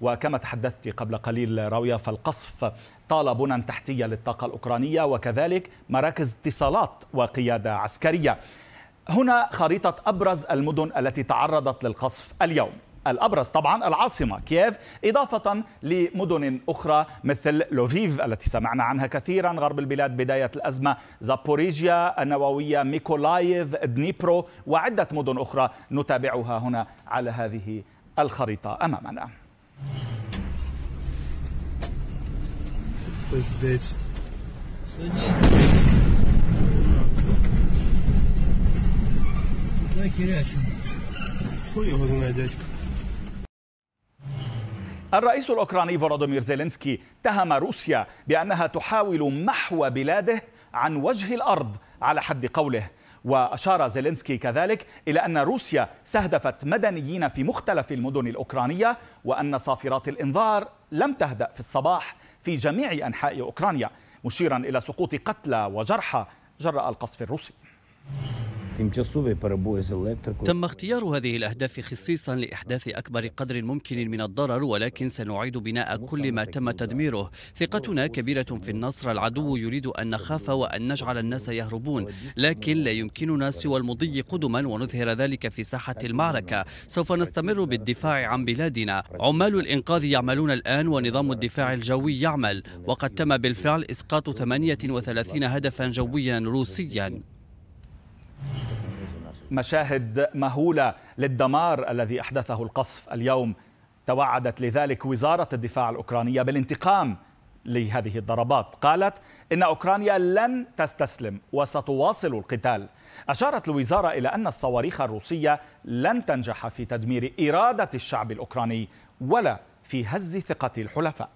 وكما تحدثت قبل قليل راوية فالقصف طال بنى تحتية للطاقة الأوكرانية وكذلك مراكز اتصالات وقيادة عسكرية هنا خريطة أبرز المدن التي تعرضت للقصف اليوم الأبرز طبعا العاصمة كييف إضافة لمدن أخرى مثل لوفيف التي سمعنا عنها كثيرا غرب البلاد بداية الأزمة زابوريجيا النووية ميكولايف دنيبرو وعدة مدن أخرى نتابعها هنا على هذه الخريطة أمامنا херячим? Хуй его знает, дядька. الرئيس الأوكراني فولودومير زيلينسكي اتهم روسيا بأنها تحاول محو بلاده عن وجه الأرض على حد قوله وأشار زيلينسكي كذلك إلى أن روسيا استهدفت مدنيين في مختلف المدن الأوكرانية وأن صافرات الإنذار لم تهدأ في الصباح في جميع أنحاء أوكرانيا مشيرا إلى سقوط قتلى وجرحى جراء القصف الروسي تم اختيار هذه الأهداف خصيصا لإحداث أكبر قدر ممكن من الضرر ولكن سنعيد بناء كل ما تم تدميره ثقتنا كبيرة في النصر العدو يريد أن نخاف وأن نجعل الناس يهربون لكن لا يمكننا سوى المضي قدما ونظهر ذلك في ساحة المعركة سوف نستمر بالدفاع عن بلادنا عمال الإنقاذ يعملون الآن ونظام الدفاع الجوي يعمل وقد تم بالفعل إسقاط 38 هدفا جويا روسيا مشاهد مهولة للدمار الذي أحدثه القصف اليوم توعدت لذلك وزارة الدفاع الأوكرانية بالانتقام لهذه الضربات قالت إن أوكرانيا لن تستسلم وستواصل القتال أشارت الوزارة إلى أن الصواريخ الروسية لن تنجح في تدمير إرادة الشعب الأوكراني ولا في هز ثقة الحلفاء